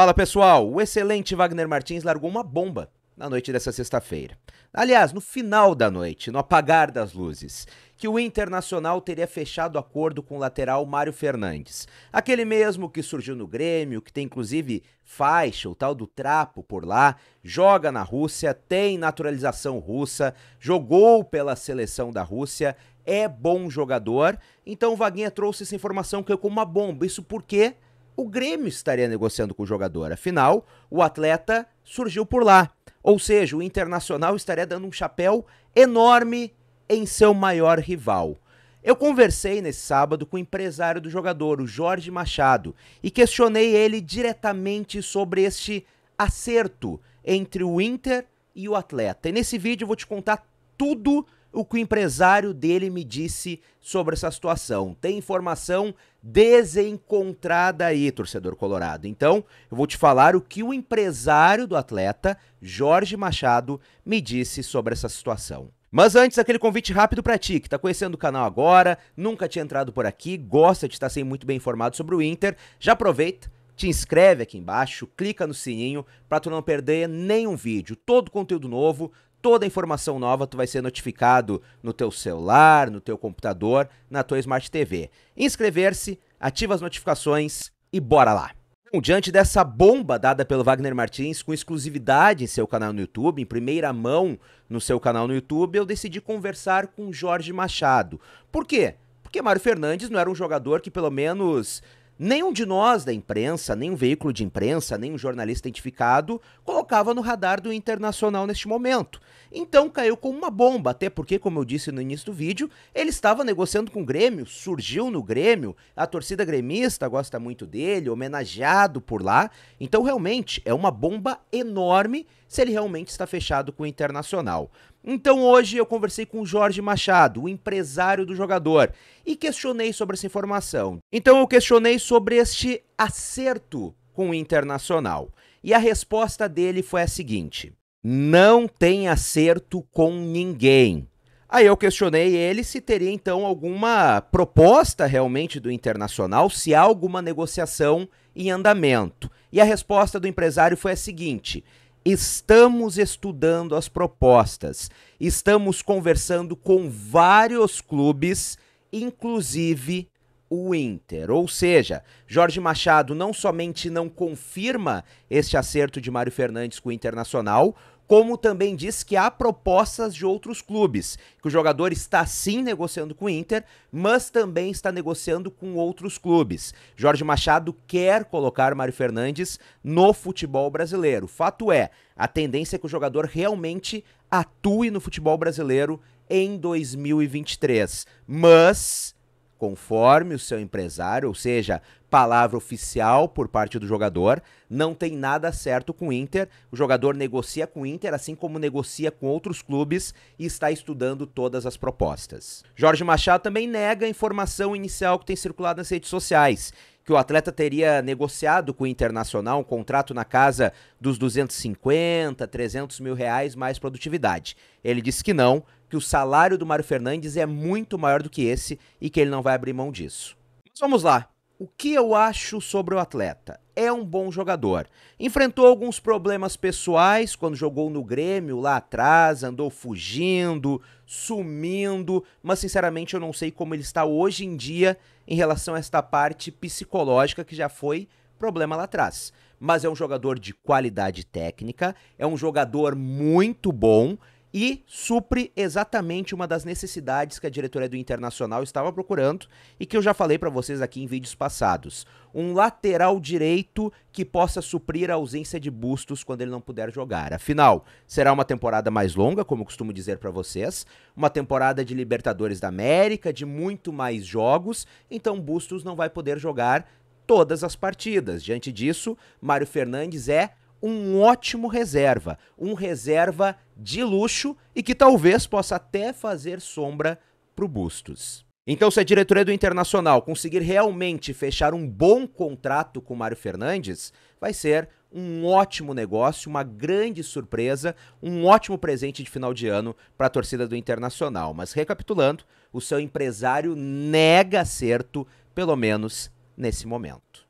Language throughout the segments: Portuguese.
Fala pessoal, o excelente Wagner Martins largou uma bomba na noite dessa sexta-feira. Aliás, no final da noite, no apagar das luzes, que o Internacional teria fechado acordo com o lateral Mário Fernandes. Aquele mesmo que surgiu no Grêmio, que tem inclusive faixa, o tal do trapo por lá, joga na Rússia, tem naturalização russa, jogou pela seleção da Rússia, é bom jogador. Então o Vaguinha trouxe essa informação que eu é como uma bomba. Isso porque o Grêmio estaria negociando com o jogador. Afinal, o atleta surgiu por lá. Ou seja, o Internacional estaria dando um chapéu enorme em seu maior rival. Eu conversei nesse sábado com o empresário do jogador, o Jorge Machado, e questionei ele diretamente sobre este acerto entre o Inter e o atleta. E nesse vídeo eu vou te contar tudo o que o empresário dele me disse sobre essa situação. Tem informação desencontrada aí, torcedor colorado. Então, eu vou te falar o que o empresário do atleta, Jorge Machado, me disse sobre essa situação. Mas antes, aquele convite rápido para ti, que tá conhecendo o canal agora, nunca tinha entrado por aqui, gosta de estar sempre muito bem informado sobre o Inter, já aproveita te inscreve aqui embaixo, clica no sininho para tu não perder nenhum vídeo. Todo conteúdo novo toda informação nova tu vai ser notificado no teu celular, no teu computador, na tua Smart TV. Inscrever-se, ativa as notificações e bora lá! Bom, diante dessa bomba dada pelo Wagner Martins com exclusividade em seu canal no YouTube, em primeira mão no seu canal no YouTube, eu decidi conversar com Jorge Machado. Por quê? Porque Mário Fernandes não era um jogador que, pelo menos Nenhum de nós da imprensa, nenhum veículo de imprensa, nenhum jornalista identificado colocava no radar do Internacional neste momento. Então caiu como uma bomba, até porque, como eu disse no início do vídeo, ele estava negociando com o Grêmio, surgiu no Grêmio, a torcida gremista gosta muito dele, homenageado por lá. Então realmente é uma bomba enorme se ele realmente está fechado com o Internacional. Então hoje eu conversei com o Jorge Machado, o empresário do jogador, e questionei sobre essa informação. Então eu questionei sobre este acerto com o Internacional. E a resposta dele foi a seguinte: não tem acerto com ninguém. Aí eu questionei ele se teria então alguma proposta realmente do Internacional, se há alguma negociação em andamento. E a resposta do empresário foi a seguinte: Estamos estudando as propostas, estamos conversando com vários clubes, inclusive o Inter. Ou seja, Jorge Machado não somente não confirma este acerto de Mário Fernandes com o Internacional, como também diz que há propostas de outros clubes, que o jogador está sim negociando com o Inter, mas também está negociando com outros clubes. Jorge Machado quer colocar Mário Fernandes no futebol brasileiro. Fato é, a tendência é que o jogador realmente atue no futebol brasileiro em 2023. Mas conforme o seu empresário, ou seja, palavra oficial por parte do jogador. Não tem nada certo com o Inter. O jogador negocia com o Inter, assim como negocia com outros clubes e está estudando todas as propostas. Jorge Machado também nega a informação inicial que tem circulado nas redes sociais que o atleta teria negociado com o Internacional um contrato na casa dos 250, 300 mil reais mais produtividade. Ele disse que não, que o salário do Mário Fernandes é muito maior do que esse e que ele não vai abrir mão disso. Mas vamos lá. O que eu acho sobre o atleta? é um bom jogador. Enfrentou alguns problemas pessoais quando jogou no Grêmio lá atrás, andou fugindo, sumindo, mas sinceramente eu não sei como ele está hoje em dia em relação a esta parte psicológica que já foi problema lá atrás. Mas é um jogador de qualidade técnica, é um jogador muito bom e supre exatamente uma das necessidades que a diretoria do Internacional estava procurando e que eu já falei para vocês aqui em vídeos passados. Um lateral direito que possa suprir a ausência de Bustos quando ele não puder jogar. Afinal, será uma temporada mais longa, como costumo dizer para vocês, uma temporada de Libertadores da América, de muito mais jogos, então Bustos não vai poder jogar todas as partidas. Diante disso, Mário Fernandes é um ótimo reserva, um reserva de luxo e que talvez possa até fazer sombra para o Bustos. Então, se a diretoria do Internacional conseguir realmente fechar um bom contrato com Mário Fernandes, vai ser um ótimo negócio, uma grande surpresa, um ótimo presente de final de ano para a torcida do Internacional. Mas recapitulando, o seu empresário nega acerto, pelo menos nesse momento.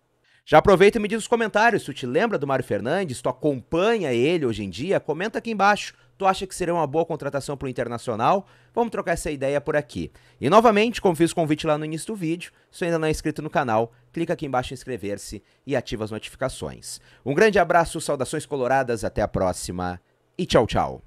Já aproveita e me diz nos comentários se tu te lembra do Mário Fernandes, tu acompanha ele hoje em dia, comenta aqui embaixo Tu acha que seria uma boa contratação para o Internacional? Vamos trocar essa ideia por aqui. E novamente, como fiz o convite lá no início do vídeo, se ainda não é inscrito no canal, clica aqui embaixo em inscrever-se e ativa as notificações. Um grande abraço, saudações coloradas, até a próxima e tchau, tchau.